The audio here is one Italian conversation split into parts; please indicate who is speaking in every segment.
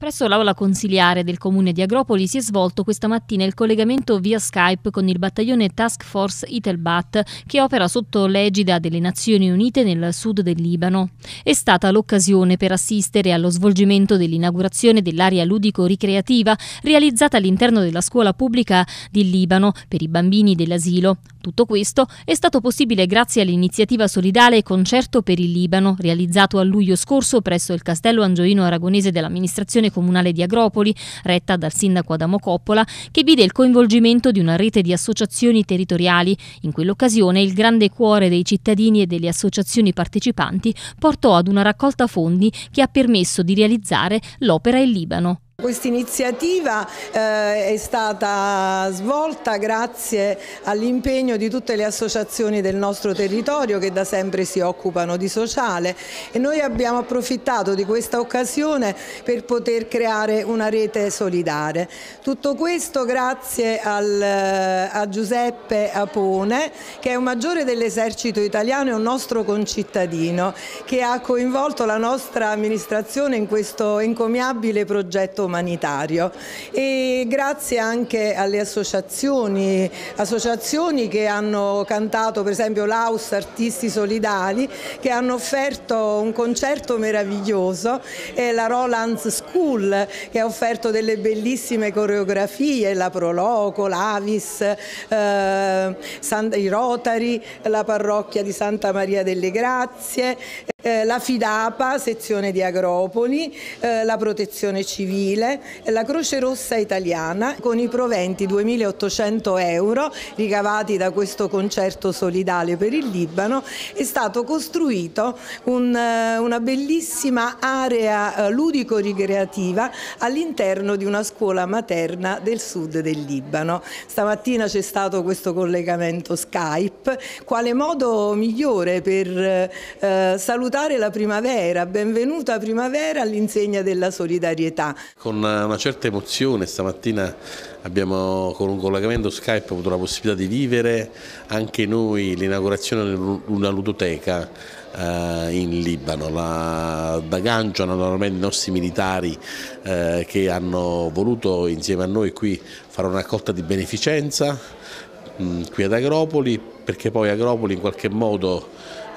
Speaker 1: Presso l'aula consiliare del comune di Agropoli si è svolto questa mattina il collegamento via Skype con il battaglione Task Force Itelbat che opera sotto l'egida delle Nazioni Unite nel sud del Libano. È stata l'occasione per assistere allo svolgimento dell'inaugurazione dell'area ludico-ricreativa realizzata all'interno della scuola pubblica di Libano per i bambini dell'asilo, tutto questo è stato possibile grazie all'iniziativa solidale Concerto per il Libano, realizzato a luglio scorso presso il castello angioino aragonese dell'amministrazione comunale di Agropoli, retta dal sindaco Adamo Coppola, che vide il coinvolgimento di una rete di associazioni territoriali. In quell'occasione il grande cuore dei cittadini e delle associazioni partecipanti portò ad una raccolta fondi che ha permesso di realizzare l'opera in Libano.
Speaker 2: Questa iniziativa eh, è stata svolta grazie all'impegno di tutte le associazioni del nostro territorio che da sempre si occupano di sociale e noi abbiamo approfittato di questa occasione per poter creare una rete solidare. Tutto questo grazie al, eh, a Giuseppe Apone che è un maggiore dell'esercito italiano e un nostro concittadino che ha coinvolto la nostra amministrazione in questo encomiabile progetto umanitario e grazie anche alle associazioni, associazioni che hanno cantato per esempio l'Aus Artisti Solidali che hanno offerto un concerto meraviglioso e la Roland School che ha offerto delle bellissime coreografie, la Proloco, l'Avis, eh, i Rotari, la parrocchia di Santa Maria delle Grazie eh, la Fidapa, sezione di Agropoli, eh, la Protezione Civile, la Croce Rossa Italiana con i proventi 2.800 euro ricavati da questo concerto solidale per il Libano è stato costruito un, eh, una bellissima area ludico-ricreativa all'interno di una scuola materna del sud del Libano. Stamattina c'è stato questo collegamento Skype, quale modo migliore per eh, salutare salutare la primavera, benvenuta primavera all'insegna della solidarietà.
Speaker 3: Con eh, una certa emozione stamattina abbiamo con un collegamento Skype avuto la possibilità di vivere anche noi l'inaugurazione di una ludoteca eh, in Libano, la, da Gangia naturalmente i nostri militari eh, che hanno voluto insieme a noi qui fare una raccolta di beneficenza mh, mm, qui ad Agropoli perché poi Agropoli in qualche modo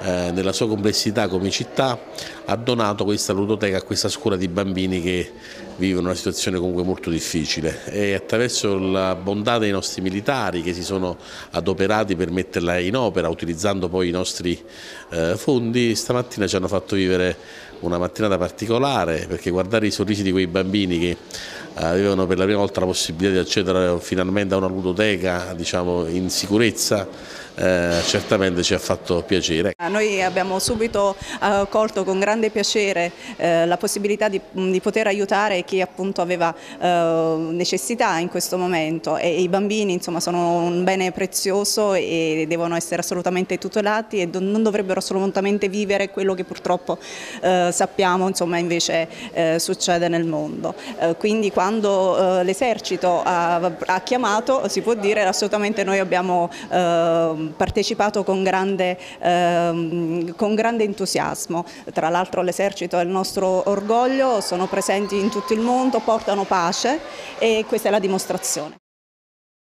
Speaker 3: eh, nella sua complessità come città ha donato questa ludoteca a questa scuola di bambini che vivono una situazione comunque molto difficile e attraverso la bontà dei nostri militari che si sono adoperati per metterla in opera utilizzando poi i nostri eh, fondi stamattina ci hanno fatto vivere una mattinata particolare perché guardare i sorrisi di quei bambini che eh, avevano per la prima volta la possibilità di accedere finalmente a una ludoteca diciamo, in sicurezza eh, certamente ci ha fatto piacere.
Speaker 4: Eh, noi abbiamo subito eh, colto con grande piacere eh, la possibilità di, di, poter aiutare chi appunto aveva eh, necessità in questo momento e i bambini insomma sono un bene prezioso e devono essere assolutamente tutelati e non dovrebbero assolutamente vivere quello che purtroppo eh, sappiamo insomma invece succede nel mondo. quindi quando l'esercito ha, ha, chiamato si può dire assolutamente noi abbiamo partecipato con grande, ehm, con grande entusiasmo. Tra l'altro l'esercito è il nostro orgoglio, sono presenti in tutto il mondo, portano pace e questa è la dimostrazione.